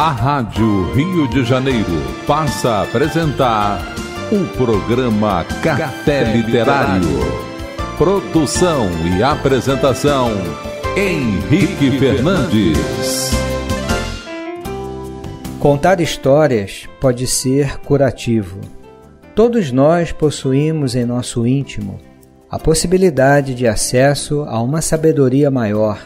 A Rádio Rio de Janeiro passa a apresentar o programa Café Literário. Produção e apresentação Henrique Fernandes. Contar histórias pode ser curativo. Todos nós possuímos em nosso íntimo a possibilidade de acesso a uma sabedoria maior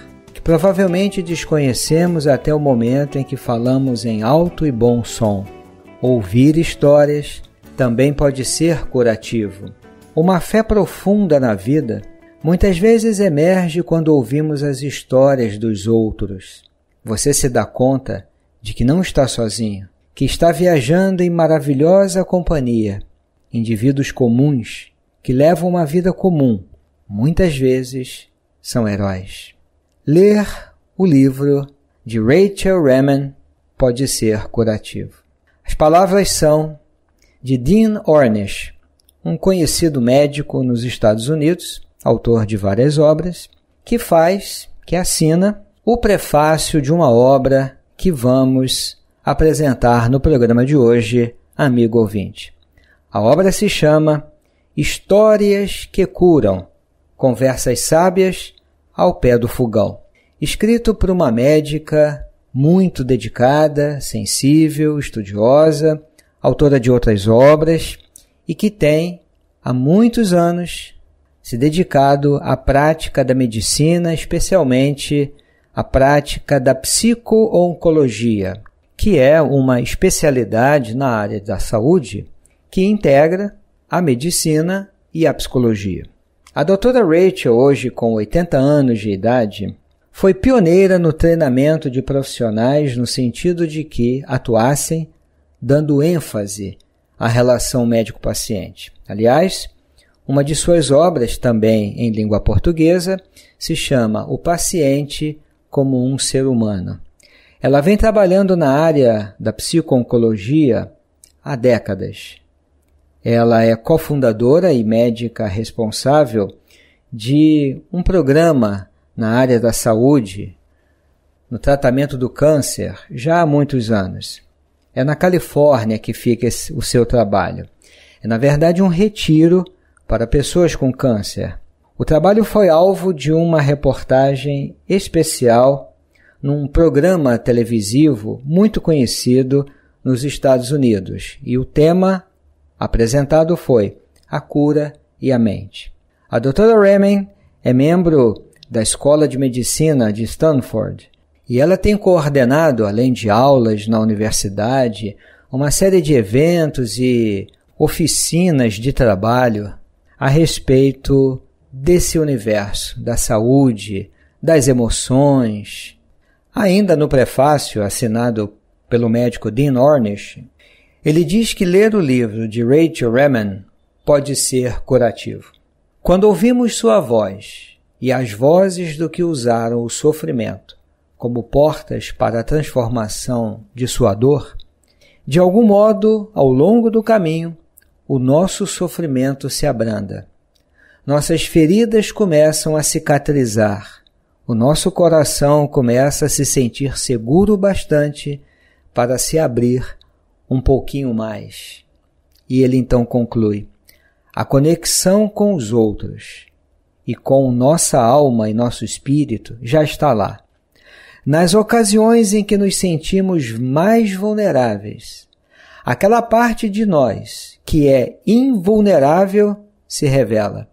provavelmente desconhecemos até o momento em que falamos em alto e bom som. Ouvir histórias também pode ser curativo. Uma fé profunda na vida muitas vezes emerge quando ouvimos as histórias dos outros. Você se dá conta de que não está sozinho, que está viajando em maravilhosa companhia. Indivíduos comuns que levam uma vida comum, muitas vezes são heróis. Ler o livro de Rachel Remen pode ser curativo. As palavras são de Dean Ornish, um conhecido médico nos Estados Unidos, autor de várias obras, que faz, que assina, o prefácio de uma obra que vamos apresentar no programa de hoje, amigo ouvinte. A obra se chama Histórias que Curam Conversas Sábias ao pé do fogão. Escrito por uma médica muito dedicada, sensível, estudiosa, autora de outras obras e que tem, há muitos anos, se dedicado à prática da medicina, especialmente à prática da psico-oncologia, que é uma especialidade na área da saúde que integra a medicina e a psicologia. A doutora Rachel, hoje com 80 anos de idade, foi pioneira no treinamento de profissionais no sentido de que atuassem dando ênfase à relação médico-paciente. Aliás, uma de suas obras, também em língua portuguesa, se chama O Paciente como um Ser Humano. Ela vem trabalhando na área da psicooncologia há décadas ela é cofundadora e médica responsável de um programa na área da saúde, no tratamento do câncer, já há muitos anos. É na Califórnia que fica esse, o seu trabalho. É, na verdade, um retiro para pessoas com câncer. O trabalho foi alvo de uma reportagem especial num programa televisivo muito conhecido nos Estados Unidos. E o tema apresentado foi A Cura e a Mente. A doutora Remen é membro da Escola de Medicina de Stanford e ela tem coordenado, além de aulas na universidade, uma série de eventos e oficinas de trabalho a respeito desse universo da saúde, das emoções. Ainda no prefácio assinado pelo médico Dean Ornish, ele diz que ler o livro de Rachel Remen pode ser curativo. Quando ouvimos sua voz e as vozes do que usaram o sofrimento como portas para a transformação de sua dor, de algum modo, ao longo do caminho, o nosso sofrimento se abranda. Nossas feridas começam a cicatrizar. O nosso coração começa a se sentir seguro bastante para se abrir um pouquinho mais. E ele então conclui: a conexão com os outros e com nossa alma e nosso espírito já está lá. Nas ocasiões em que nos sentimos mais vulneráveis, aquela parte de nós que é invulnerável se revela,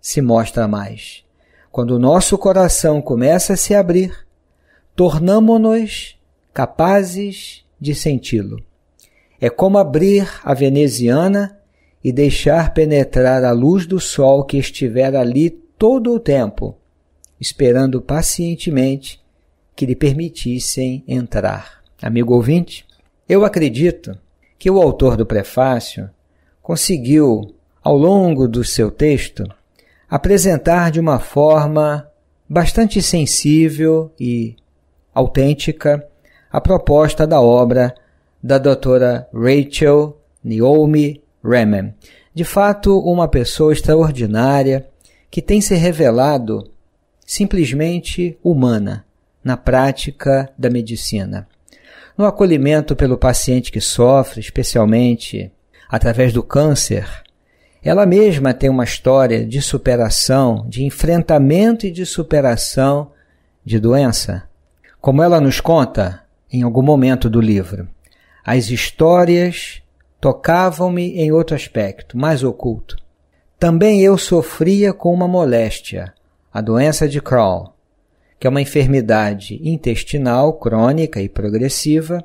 se mostra mais. Quando o nosso coração começa a se abrir, tornamo-nos capazes de senti-lo. É como abrir a veneziana e deixar penetrar a luz do sol que estiver ali todo o tempo, esperando pacientemente que lhe permitissem entrar. Amigo ouvinte, eu acredito que o autor do prefácio conseguiu, ao longo do seu texto, apresentar de uma forma bastante sensível e autêntica a proposta da obra da doutora Rachel Naomi Remen. De fato, uma pessoa extraordinária que tem se revelado simplesmente humana na prática da medicina. No acolhimento pelo paciente que sofre, especialmente através do câncer, ela mesma tem uma história de superação, de enfrentamento e de superação de doença, como ela nos conta em algum momento do livro. As histórias tocavam-me em outro aspecto, mais oculto. Também eu sofria com uma moléstia, a doença de Crohn, que é uma enfermidade intestinal crônica e progressiva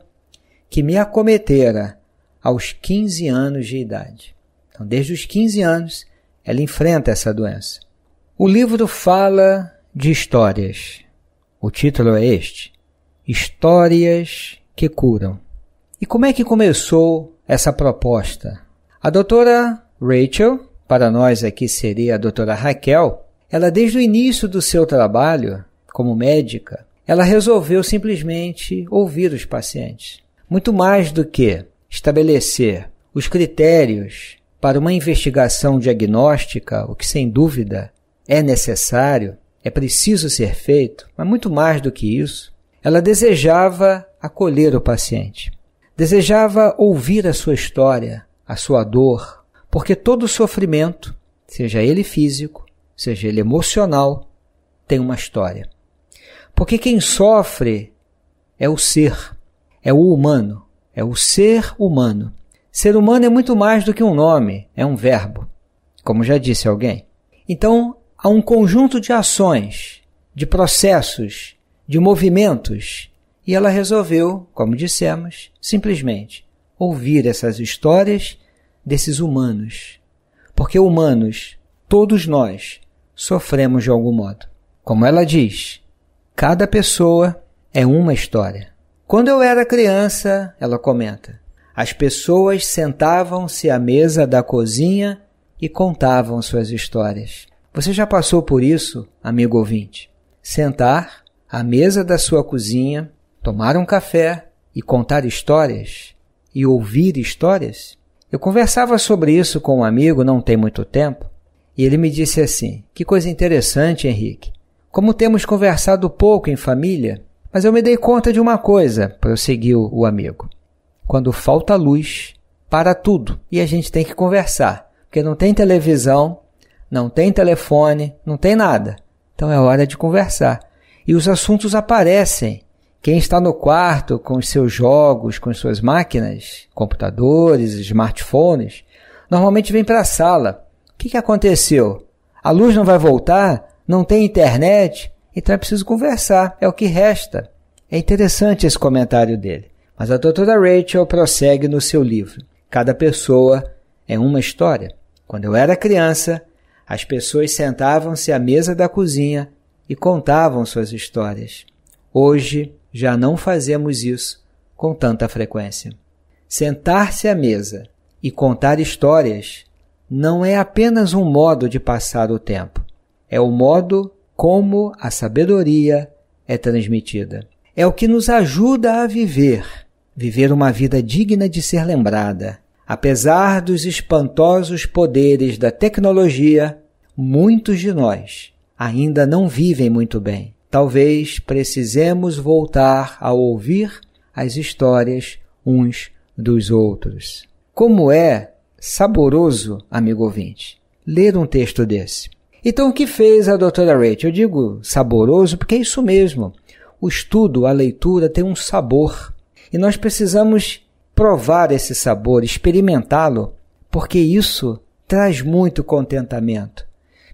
que me acometera aos 15 anos de idade. Então, desde os 15 anos, ela enfrenta essa doença. O livro fala de histórias. O título é este: Histórias que curam. E como é que começou essa proposta? A doutora Rachel, para nós aqui seria a doutora Raquel, ela desde o início do seu trabalho como médica, ela resolveu simplesmente ouvir os pacientes. Muito mais do que estabelecer os critérios para uma investigação diagnóstica, o que sem dúvida é necessário, é preciso ser feito, mas muito mais do que isso, ela desejava acolher o paciente. Desejava ouvir a sua história, a sua dor, porque todo sofrimento, seja ele físico, seja ele emocional, tem uma história. Porque quem sofre é o ser, é o humano, é o ser humano. Ser humano é muito mais do que um nome, é um verbo, como já disse alguém. Então, há um conjunto de ações, de processos, de movimentos e ela resolveu, como dissemos, simplesmente ouvir essas histórias desses humanos. Porque humanos, todos nós, sofremos de algum modo. Como ela diz, cada pessoa é uma história. Quando eu era criança, ela comenta, as pessoas sentavam-se à mesa da cozinha e contavam suas histórias. Você já passou por isso, amigo ouvinte? Sentar à mesa da sua cozinha tomar um café e contar histórias e ouvir histórias? Eu conversava sobre isso com um amigo não tem muito tempo e ele me disse assim: Que coisa interessante, Henrique. Como temos conversado pouco em família, mas eu me dei conta de uma coisa, prosseguiu o amigo. Quando falta luz, para tudo e a gente tem que conversar, porque não tem televisão, não tem telefone, não tem nada. Então é hora de conversar. E os assuntos aparecem quem está no quarto com os seus jogos, com suas máquinas, computadores, smartphones, normalmente vem para a sala. O que, que aconteceu? A luz não vai voltar? Não tem internet? Então é preciso conversar, é o que resta. É interessante esse comentário dele. Mas a doutora Rachel prossegue no seu livro. Cada pessoa é uma história. Quando eu era criança, as pessoas sentavam-se à mesa da cozinha e contavam suas histórias. Hoje, já não fazemos isso com tanta frequência. Sentar-se à mesa e contar histórias não é apenas um modo de passar o tempo, é o modo como a sabedoria é transmitida. É o que nos ajuda a viver, viver uma vida digna de ser lembrada. Apesar dos espantosos poderes da tecnologia, muitos de nós ainda não vivem muito bem Talvez precisemos voltar a ouvir as histórias uns dos outros. Como é saboroso, amigo ouvinte, ler um texto desse. Então, o que fez a doutora Rachel? Eu digo saboroso porque é isso mesmo. O estudo, a leitura tem um sabor. E nós precisamos provar esse sabor, experimentá-lo, porque isso traz muito contentamento.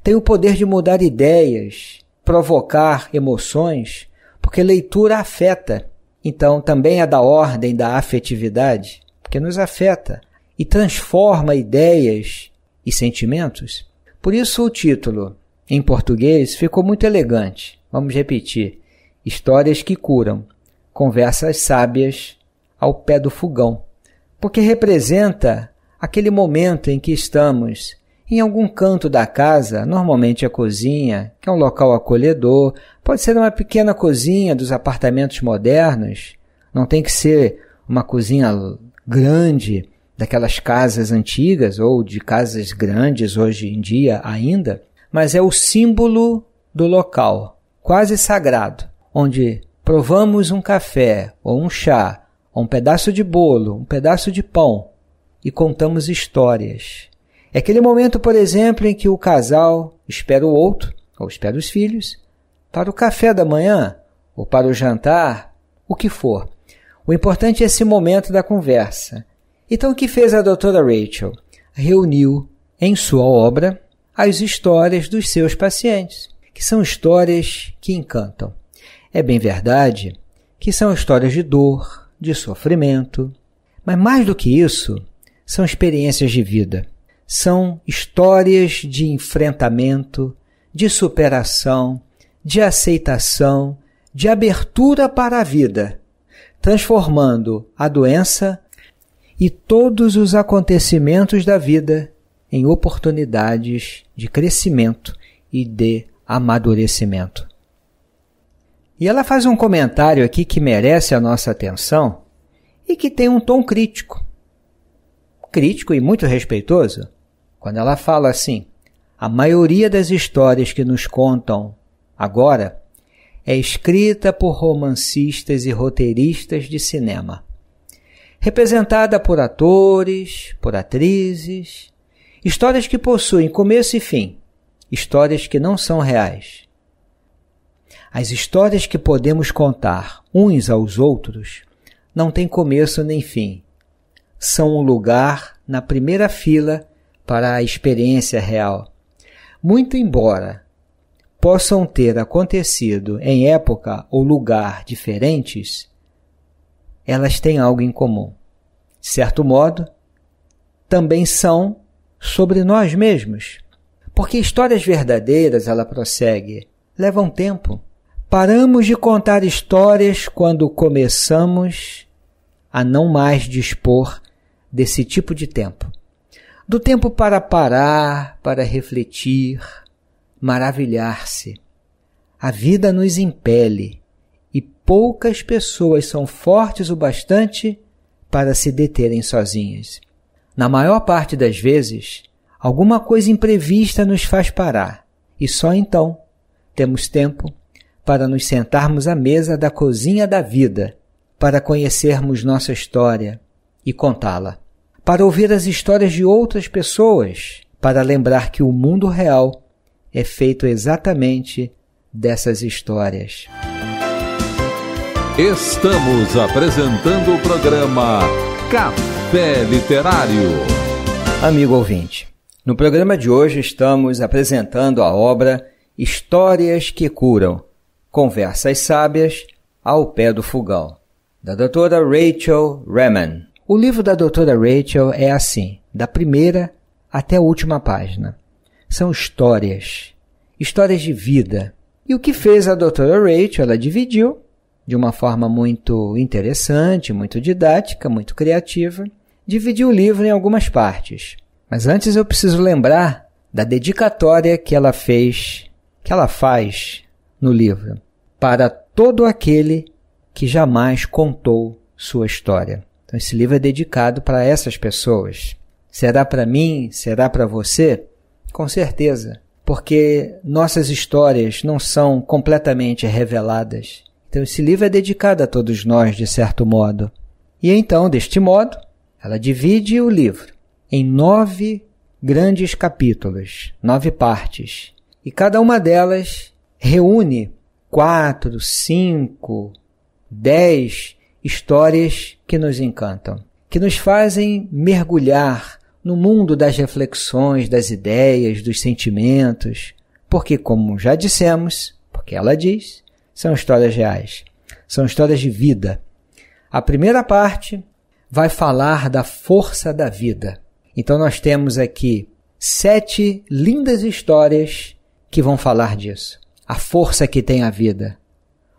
Tem o poder de mudar ideias, provocar emoções, porque leitura afeta. Então, também é da ordem da afetividade, porque nos afeta e transforma ideias e sentimentos. Por isso, o título em português ficou muito elegante. Vamos repetir: Histórias que curam, conversas sábias ao pé do fogão, porque representa aquele momento em que estamos em algum canto da casa, normalmente a cozinha, que é um local acolhedor, pode ser uma pequena cozinha dos apartamentos modernos, não tem que ser uma cozinha grande daquelas casas antigas ou de casas grandes hoje em dia ainda, mas é o símbolo do local, quase sagrado, onde provamos um café ou um chá, ou um pedaço de bolo, um pedaço de pão e contamos histórias. É aquele momento, por exemplo, em que o casal espera o outro, ou espera os filhos, para o café da manhã, ou para o jantar, o que for. O importante é esse momento da conversa. Então, o que fez a doutora Rachel? Reuniu em sua obra as histórias dos seus pacientes, que são histórias que encantam. É bem verdade que são histórias de dor, de sofrimento, mas mais do que isso, são experiências de vida são histórias de enfrentamento, de superação, de aceitação, de abertura para a vida, transformando a doença e todos os acontecimentos da vida em oportunidades de crescimento e de amadurecimento. E ela faz um comentário aqui que merece a nossa atenção e que tem um tom crítico. Crítico e muito respeitoso quando ela fala assim, a maioria das histórias que nos contam agora é escrita por romancistas e roteiristas de cinema, representada por atores, por atrizes, histórias que possuem começo e fim, histórias que não são reais. As histórias que podemos contar uns aos outros não têm começo nem fim. São um lugar na primeira fila para a experiência real. Muito embora possam ter acontecido em época ou lugar diferentes, elas têm algo em comum. De certo modo, também são sobre nós mesmos. Porque histórias verdadeiras, ela prossegue, levam tempo. Paramos de contar histórias quando começamos a não mais dispor desse tipo de tempo do tempo para parar, para refletir, maravilhar-se. A vida nos impele e poucas pessoas são fortes o bastante para se deterem sozinhas. Na maior parte das vezes, alguma coisa imprevista nos faz parar e só então temos tempo para nos sentarmos à mesa da cozinha da vida, para conhecermos nossa história e contá-la para ouvir as histórias de outras pessoas, para lembrar que o mundo real é feito exatamente dessas histórias. Estamos apresentando o programa Café Literário. Amigo ouvinte, no programa de hoje estamos apresentando a obra Histórias que Curam Conversas Sábias ao Pé do Fogão, da doutora Rachel Remen. O livro da doutora Rachel é assim, da primeira até a última página. São histórias, histórias de vida. E o que fez a doutora Rachel? Ela dividiu de uma forma muito interessante, muito didática, muito criativa, dividiu o livro em algumas partes. Mas antes eu preciso lembrar da dedicatória que ela fez, que ela faz no livro, para todo aquele que jamais contou sua história. Então, esse livro é dedicado para essas pessoas. Será para mim? Será para você? Com certeza, porque nossas histórias não são completamente reveladas. Então, esse livro é dedicado a todos nós, de certo modo. E então, deste modo, ela divide o livro em nove grandes capítulos, nove partes. E cada uma delas reúne quatro, cinco, dez histórias que nos encantam, que nos fazem mergulhar no mundo das reflexões, das ideias, dos sentimentos, porque, como já dissemos, porque ela diz, são histórias reais, são histórias de vida. A primeira parte vai falar da força da vida. Então, nós temos aqui sete lindas histórias que vão falar disso. A força que tem a vida.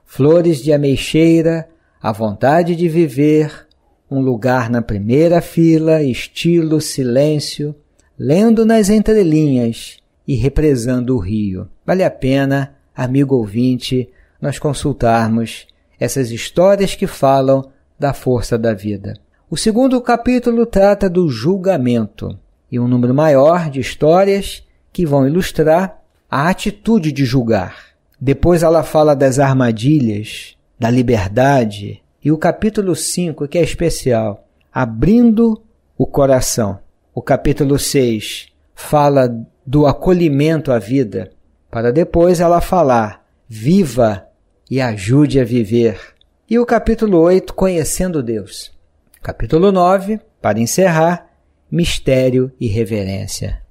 Flores de ameixeira a vontade de viver, um lugar na primeira fila, estilo, silêncio, lendo nas entrelinhas e represando o Rio. Vale a pena, amigo ouvinte, nós consultarmos essas histórias que falam da força da vida. O segundo capítulo trata do julgamento e um número maior de histórias que vão ilustrar a atitude de julgar. Depois ela fala das armadilhas da liberdade. E o capítulo 5, que é especial, abrindo o coração. O capítulo 6 fala do acolhimento à vida, para depois ela falar: viva e ajude a viver. E o capítulo 8, conhecendo Deus. Capítulo 9, para encerrar, mistério e reverência.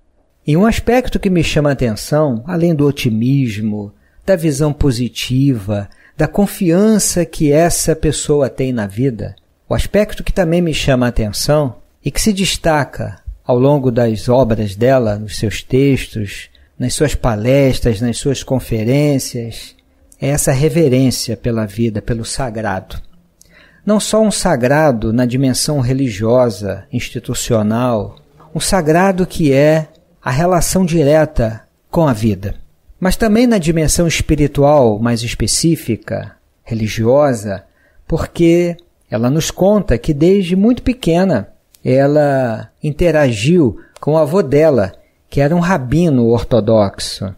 E um aspecto que me chama a atenção, além do otimismo, da visão positiva, da confiança que essa pessoa tem na vida. O aspecto que também me chama a atenção e que se destaca ao longo das obras dela, nos seus textos, nas suas palestras, nas suas conferências, é essa reverência pela vida, pelo sagrado. Não só um sagrado na dimensão religiosa, institucional, um sagrado que é a relação direta com a vida. Mas também na dimensão espiritual mais específica, religiosa, porque ela nos conta que desde muito pequena ela interagiu com o avô dela, que era um rabino ortodoxo.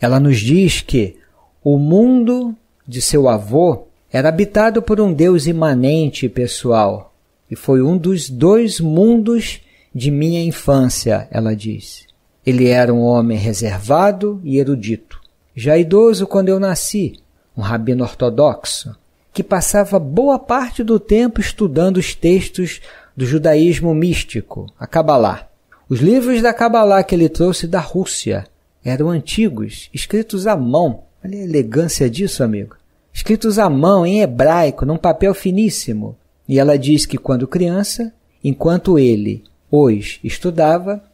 Ela nos diz que o mundo de seu avô era habitado por um Deus imanente e pessoal, e foi um dos dois mundos de minha infância, ela diz. Ele era um homem reservado e erudito. Já idoso quando eu nasci, um rabino ortodoxo, que passava boa parte do tempo estudando os textos do judaísmo místico, a Kabbalah. Os livros da Kabbalah que ele trouxe da Rússia eram antigos, escritos à mão. Olha a elegância disso, amigo. Escritos à mão, em hebraico, num papel finíssimo. E ela diz que quando criança, enquanto ele, hoje, estudava,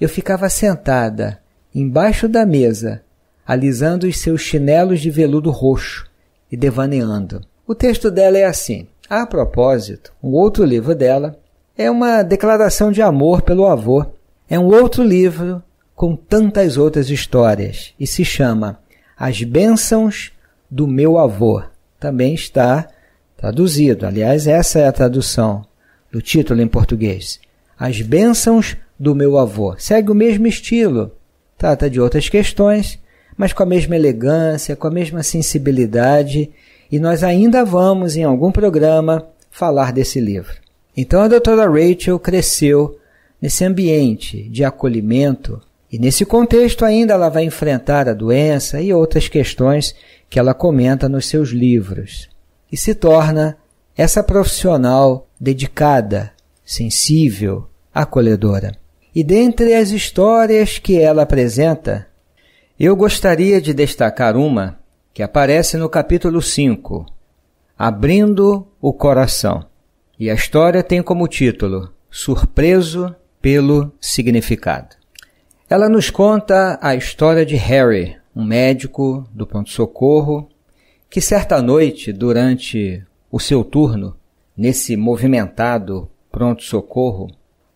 eu ficava sentada, embaixo da mesa, alisando os seus chinelos de veludo roxo e devaneando. O texto dela é assim. A propósito, um outro livro dela é uma declaração de amor pelo avô. É um outro livro com tantas outras histórias e se chama As Bênçãos do Meu Avô. Também está traduzido, aliás, essa é a tradução do título em português. As Bênçãos do meu avô. Segue o mesmo estilo, trata de outras questões, mas com a mesma elegância, com a mesma sensibilidade, e nós ainda vamos, em algum programa, falar desse livro. Então a doutora Rachel cresceu nesse ambiente de acolhimento e nesse contexto ainda ela vai enfrentar a doença e outras questões que ela comenta nos seus livros e se torna essa profissional dedicada, sensível, acolhedora. E dentre as histórias que ela apresenta, eu gostaria de destacar uma que aparece no capítulo 5, Abrindo o Coração. E a história tem como título Surpreso pelo Significado. Ela nos conta a história de Harry, um médico do pronto-socorro, que certa noite, durante o seu turno, nesse movimentado pronto-socorro,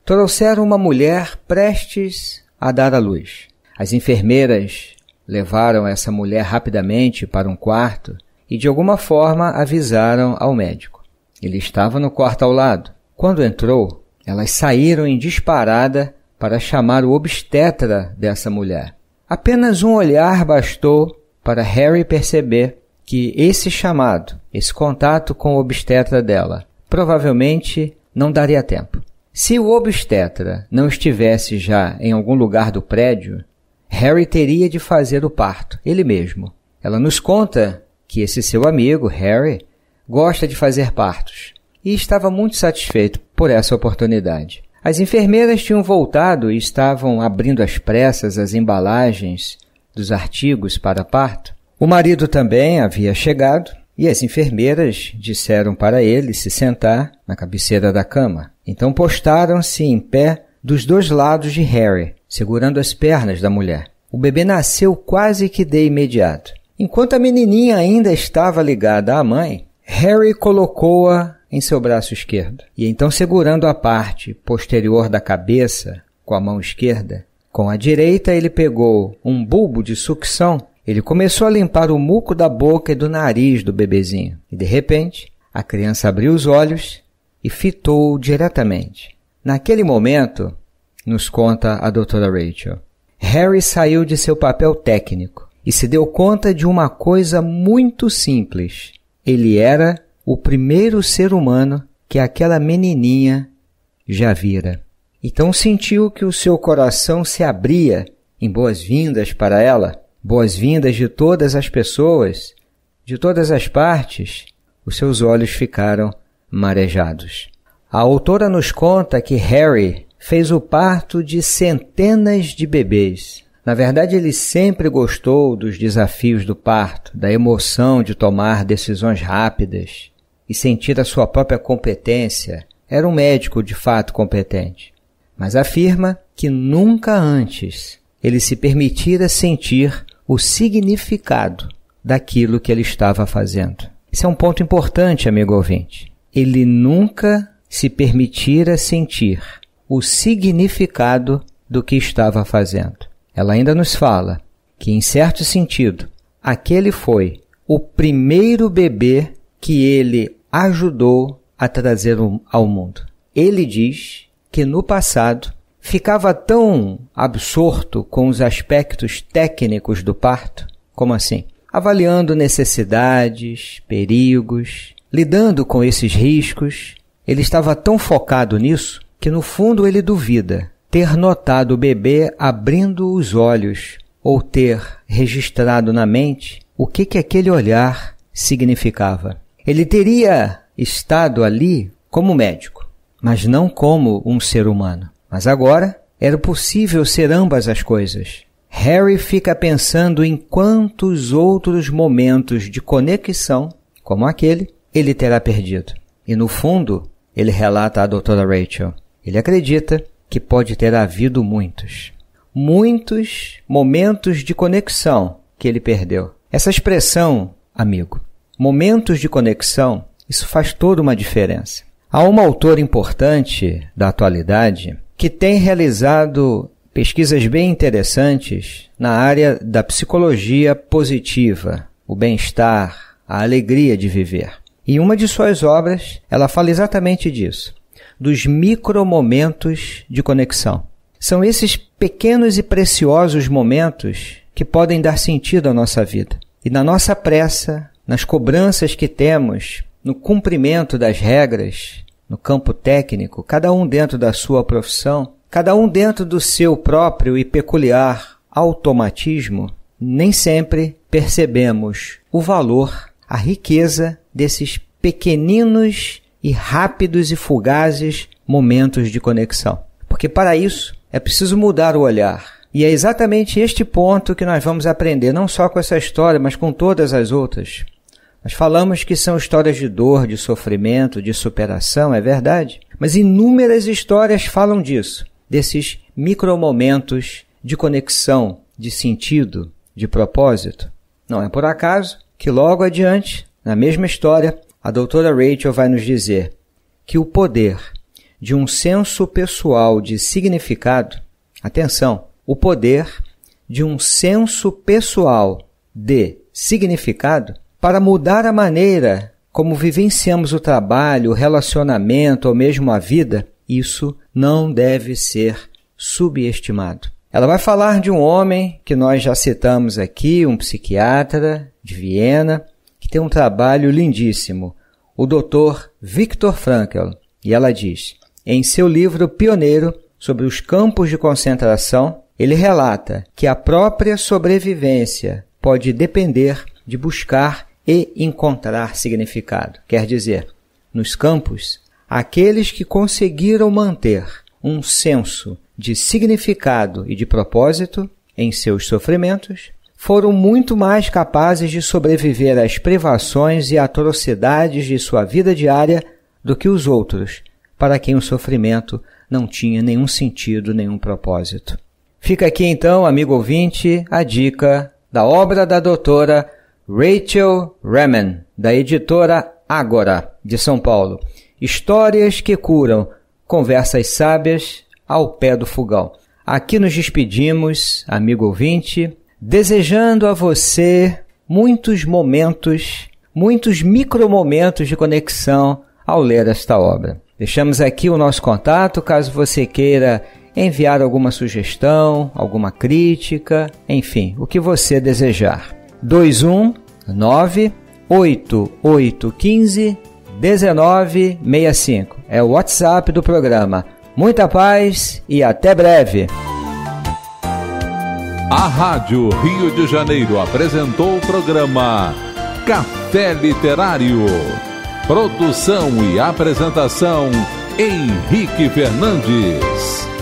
Trouxeram uma mulher prestes a dar à luz. As enfermeiras levaram essa mulher rapidamente para um quarto e de alguma forma avisaram ao médico. Ele estava no quarto ao lado. Quando entrou, elas saíram em disparada para chamar o obstetra dessa mulher. Apenas um olhar bastou para Harry perceber que esse chamado, esse contato com o obstetra dela, provavelmente não daria tempo. Se o obstetra não estivesse já em algum lugar do prédio, Harry teria de fazer o parto, ele mesmo. Ela nos conta que esse seu amigo, Harry, gosta de fazer partos e estava muito satisfeito por essa oportunidade. As enfermeiras tinham voltado e estavam abrindo às pressas as embalagens dos artigos para parto. O marido também havia chegado e as enfermeiras disseram para ele se sentar na cabeceira da cama. Então postaram-se em pé dos dois lados de Harry, segurando as pernas da mulher. O bebê nasceu quase que de imediato. Enquanto a menininha ainda estava ligada à mãe, Harry colocou-a em seu braço esquerdo e então, segurando a parte posterior da cabeça com a mão esquerda, com a direita ele pegou um bulbo de sucção ele começou a limpar o muco da boca e do nariz do bebezinho, e de repente, a criança abriu os olhos e fitou-o diretamente. Naquele momento, nos conta a doutora Rachel, Harry saiu de seu papel técnico e se deu conta de uma coisa muito simples. Ele era o primeiro ser humano que aquela menininha já vira. Então sentiu que o seu coração se abria em boas-vindas para ela boas-vindas de todas as pessoas, de todas as partes, os seus olhos ficaram marejados. A autora nos conta que Harry fez o parto de centenas de bebês. Na verdade, ele sempre gostou dos desafios do parto, da emoção de tomar decisões rápidas e sentir a sua própria competência. Era um médico de fato competente, mas afirma que nunca antes ele se permitira sentir o significado daquilo que ele estava fazendo. Isso é um ponto importante, amigo ouvinte. Ele nunca se permitira sentir o significado do que estava fazendo. Ela ainda nos fala que, em certo sentido, aquele foi o primeiro bebê que ele ajudou a trazer ao mundo. Ele diz que no passado ficava tão absorto com os aspectos técnicos do parto, como assim? Avaliando necessidades, perigos, lidando com esses riscos, ele estava tão focado nisso que no fundo ele duvida ter notado o bebê abrindo os olhos ou ter registrado na mente o que, que aquele olhar significava. Ele teria estado ali como médico, mas não como um ser humano. Mas agora era possível ser ambas as coisas. Harry fica pensando em quantos outros momentos de conexão, como aquele, ele terá perdido. E no fundo, ele relata à doutora Rachel, ele acredita que pode ter havido muitos. Muitos momentos de conexão que ele perdeu. Essa expressão, amigo, momentos de conexão, isso faz toda uma diferença. Há uma autora importante da atualidade que tem realizado pesquisas bem interessantes na área da psicologia positiva, o bem-estar, a alegria de viver. E uma de suas obras, ela fala exatamente disso, dos micromomentos de conexão. São esses pequenos e preciosos momentos que podem dar sentido à nossa vida. E na nossa pressa, nas cobranças que temos, no cumprimento das regras, no campo técnico, cada um dentro da sua profissão, cada um dentro do seu próprio e peculiar automatismo, nem sempre percebemos o valor, a riqueza desses pequeninos e rápidos e fugazes momentos de conexão. Porque para isso é preciso mudar o olhar. E é exatamente este ponto que nós vamos aprender, não só com essa história, mas com todas as outras. Nós falamos que são histórias de dor, de sofrimento, de superação, é verdade. Mas inúmeras histórias falam disso, desses micromomentos de conexão, de sentido, de propósito. Não é por acaso que logo adiante, na mesma história, a doutora Rachel vai nos dizer que o poder de um senso pessoal de significado, atenção, o poder de um senso pessoal de significado para mudar a maneira como vivenciamos o trabalho, o relacionamento ou mesmo a vida, isso não deve ser subestimado. Ela vai falar de um homem que nós já citamos aqui, um psiquiatra de Viena, que tem um trabalho lindíssimo, o Dr. Viktor Frankl. E ela diz: em seu livro pioneiro sobre os campos de concentração, ele relata que a própria sobrevivência pode depender de buscar e encontrar significado. Quer dizer, nos campos, aqueles que conseguiram manter um senso de significado e de propósito em seus sofrimentos foram muito mais capazes de sobreviver às privações e atrocidades de sua vida diária do que os outros, para quem o sofrimento não tinha nenhum sentido, nenhum propósito. Fica aqui então, amigo ouvinte, a dica da obra da doutora Rachel Remen, da editora Agora de São Paulo. Histórias que curam, conversas sábias ao pé do fogão. Aqui nos despedimos, amigo ouvinte, desejando a você muitos momentos, muitos micromomentos de conexão ao ler esta obra. Deixamos aqui o nosso contato caso você queira enviar alguma sugestão, alguma crítica, enfim, o que você desejar. 219 8815 1965. É o WhatsApp do programa. Muita paz e até breve. A Rádio Rio de Janeiro apresentou o programa Café Literário. Produção e apresentação Henrique Fernandes.